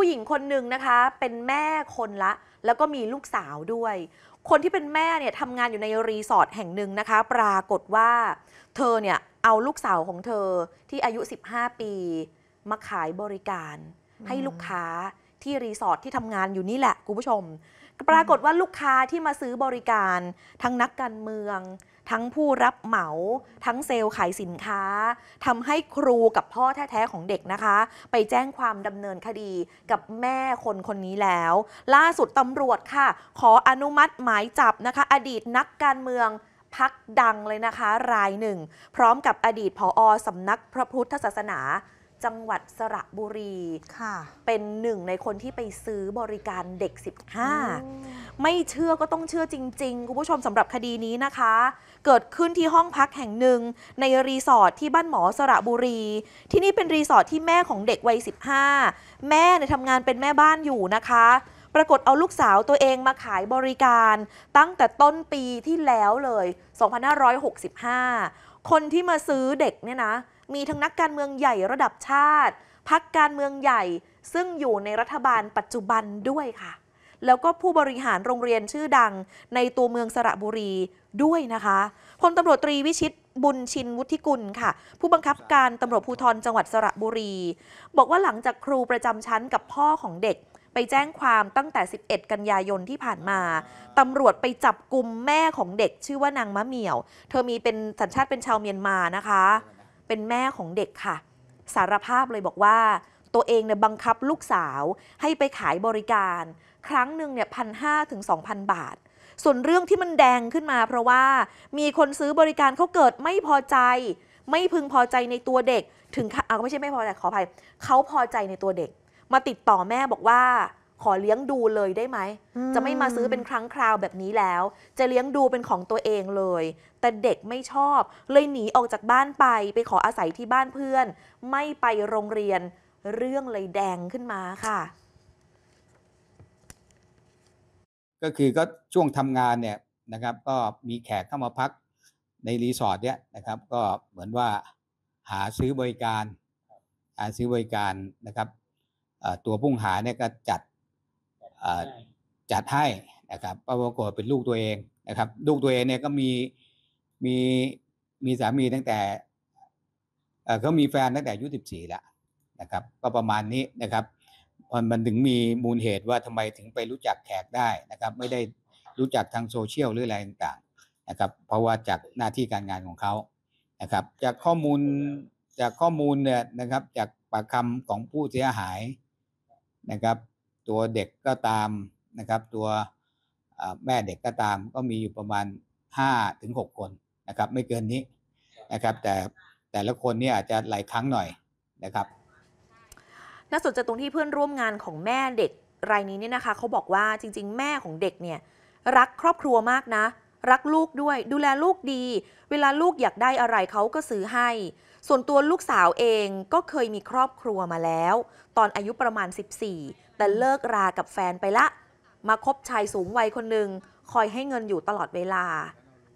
ผู้หญิงคนหนึ่งนะคะเป็นแม่คนละแล้วก็มีลูกสาวด้วย คนที่เป็นแม่เนี่ยทำงานอยู่ในรีสอร์ทแห่งหนึ่งนะคะ ปรากฏว่าเธอเนี่ยเอาลูกสาวของเธอที่อายุ 15 ปีมาขายบริการ ให้ลูกค้าที่รีสอร์ทที่ทำงานอยู่นี่แหละคุณผู้ชมปรากฏว่าลูกค้าที่มาซื้อบริการ ทั้งนักการเมือง ทั้งผู้รับเหมาทั้งเซลล์ขายสินค้า ทำให้ครูกับพ่อแท้ๆ ของเด็กนะคะ ไปแจ้งความดำเนินคดีกับแม่คนคนนี้แล้ว ล่าสุดตำรวจค่ะ ขออนุมัติหมายจับนะคะ อดีตนักการเมือง พักดังเลยนะคะ รายหนึ่ง พร้อมกับอดีตผออสำนักพระพุทธศาสนาจังหวัดสระบุรีค่ะ เป็นหนึ่งในคนที่ไปซื้อบริการเด็ก 15 ไม่เชื่อก็ต้องเชื่อจริงๆคุณผู้ชมสำหรับคดีนี้นะคะ เกิดขึ้นที่ห้องพักแห่งหนึ่งในรีสอร์ทที่บ้านหมอสระบุรี ที่นี่เป็นรีสอร์ทที่แม่ของเด็กวัย15 แม่ในทำงานเป็นแม่บ้านอยู่นะคะ ปรากฏเอาลูกสาวตัวเองมาขายบริการตั้งแต่ต้นปีที่แล้วเลย 2565 คนที่มาซื้อเด็กเนี่ยนะมีทั้งนักการเมืองใหญ่ระดับชาติ พักการเมืองใหญ่ซึ่งอยู่ในรัฐบาลปัจจุบันด้วยค่ะ แล้วก็ผู้บริหารโรงเรียนชื่อดัง ในตัวเมืองสระบุรีด้วยนะคะพลตำรวจตรีวิชิต บุญชินวุฒิกุลค่ะ ผู้บังคับการตำรวจภูธรจังหวัดสระบุรี บอกว่าหลังจากครูประจำชั้นกับพ่อของเด็ก ไปแจ้งความตั้งแต่ 11 กันยายนที่ผ่านมาตำรวจไปจับกลุ่มแม่ของเด็กชื่อว่านางมะเหมี่ยว เธอมีเป็นสัญชาติเป็นชาวเมียนมานะคะเป็นแม่ของเด็กค่ะ สารภาพเลยบอกว่า ตัวเองเนี่ยบังคับลูกสาวให้ไปขายบริการครั้งหนึ่งเนี่ยพันห้าถึงสองพันบาท ส่วนเรื่องที่มันแดงขึ้นมาเพราะว่ามีคนซื้อบริการเขาเกิดไม่พอใจ ไม่พึงพอใจในตัวเด็ก ถึงเอาไม่ใช่ไม่พอใจขออภัยเขาพอใจในตัวเด็ก มาติดต่อแม่บอกว่าขอเลี้ยงดูเลยได้ไหม จะไม่มาซื้อเป็นครั้งคราวแบบนี้แล้ว จะเลี้ยงดูเป็นของตัวเองเลย แต่เด็กไม่ชอบเลยหนีออกจากบ้านไปไปขออาศัยที่บ้านเพื่อน ไม่ไปโรงเรียนเรื่องเลยแดงขึ้นมาค่ะ ก็คือก็ช่วงทำงานเนี่ยนะครับก็มีแขกเข้ามาพักในรีสอร์ทเนี่ยนะครับก็เหมือนว่าหาซื้อบริการหาซื้อบริการนะครับตัวผู้หาเนี่ยก็จัดจัดให้นะครับปรากฏเป็นลูกตัวเองนะครับ ลูกตัวเองเนี่ยก็มีมีมีสามีตั้งแต่เขามีแฟนตั้งแต่อายุสิบสี่แล้วนะครับ ก็ประมาณนี้นะครับมันถึงมีมูลเหตุว่าทำไมถึงไปรู้จักแขกได้นะครับ ไม่ได้รู้จักทางโซเชียลหรืออะไรต่างๆ นะครับ เพราะว่าจากหน้าที่การงานของเขานะครับ จากข้อมูลจากข้อมูลเนี่ยนะครับจากปากคำของผู้เสียหายนะครับตัวเด็กก็ตามนะครับตัวแม่เด็กก็ตามก็มีอยู่ประมาณ5ถึง6คนนะครับไม่เกินนี้นะครับแต่แต่ละคนนี่อาจจะหลายครั้งหน่อยนะครับน่าสนใจตรงที่เพื่อนร่วมงานของแม่เด็กรายนี้เนี่ยนะคะเขาบอกว่าจริง ๆแม่ของเด็กเนี่ยรักครอบครัวมากนะ รักลูกด้วยดูแลลูกดี เวลาลูกอยากได้อะไรเขาก็ซื้อให้ส่วนตัวลูกสาวเองก็เคยมีครอบครัวมาแล้ว ตอนอายุประมาณ 14 แต่เลิกรากับแฟนไปละ มาคบชายสูงวัยคนหนึ่งคอยให้เงินอยู่ตลอดเวลา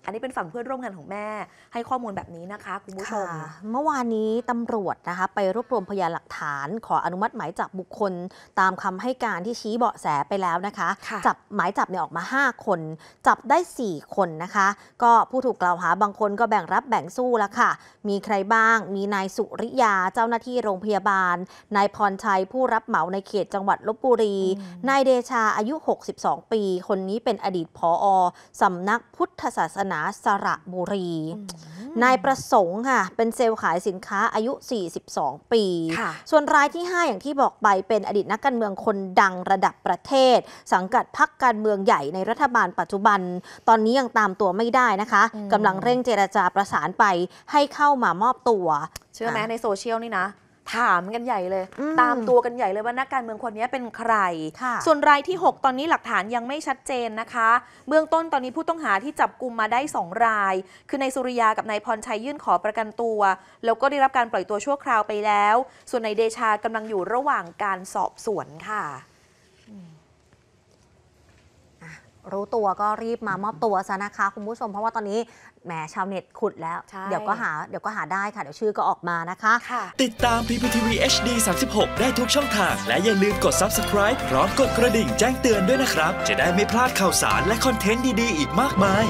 อันนี้เป็นฝั่งเพื่อนร่วมงานของแม่ ให้ข้อมูลแบบนี้นะคะคุณผู้ชมเมื่อวานนี้ตำรวจนะคะ ไปรวบรวมพยานหลักฐาน ขออนุมัติหมายจับบุคคลตามคำให้การที่ชี้เบาะแสไปแล้วนะคะคะจับหมายจับเนี่ยออกมา 5 คน จับได้ 4 คนนะคะ ก็ผู้ถูกกล่าวหาบางคนก็แบ่งรับแบ่งสู้ละค่ะมีใครบ้าง มีนายสุริยาเจ้าหน้าที่โรงพยาบาลนายพรชัยผู้รับเหมาในเขตจังหวัดลบบุรีนายเดชาอายุ 62 ปี คนนี้เป็นอดีตผออสานักพุทธศาสนานาสระบุรี นายประสงค์ค่ะเป็นเซลล์ขายสินค้าอายุ 42 ปี ส่วนรายที่ 5 อย่างที่บอกไปเป็นอดีตนักการเมืองคนดังระดับประเทศ สังกัดพรรคการเมืองใหญ่ในรัฐบาลปัจจุบัน ตอนนี้ยังตามตัวไม่ได้นะคะกำลังเร่งเจรจาประสานไปให้เข้ามามอบตัว เชื่อไหมในโซเชียลนี่นะถามกันใหญ่เลยตามตัวกันใหญ่เลยว่านักการเมืองคนนี้เป็นใคร ส่วนรายที่ 6 ตอนนี้หลักฐานยังไม่ชัดเจนนะคะเบื้องต้นตอนนี้ผู้ต้องหาที่จับกลุ่มมาได้2ราย คือนายสุริยากับนายพรชัยยื่นขอประกันตัวแล้วก็ได้รับการปล่อยตัวชั่วคราวไปแล้ว ส่วนนายเดชากำลังอยู่ระหว่างการสอบสวนค่ะรู้ตัวก็รีบมามอบตัวซะนะคะคุณผู้ชม เพราะว่าตอนนี้แหมชาวเน็ตขุดแล้วเดี๋ยวก็หาเดี๋ยวก็หาได้ค่ะ เดี๋ยวชื่อก็ออกมานะคะ ติดตาม PPTV HD 36 ได้ทุกช่องทาง และอย่าลืมกด subscribe พร้อมกดกระดิ่งแจ้งเตือนด้วยนะครับ จะได้ไม่พลาดข่าวสารและคอนเทนต์ดีๆ อีกมากมาย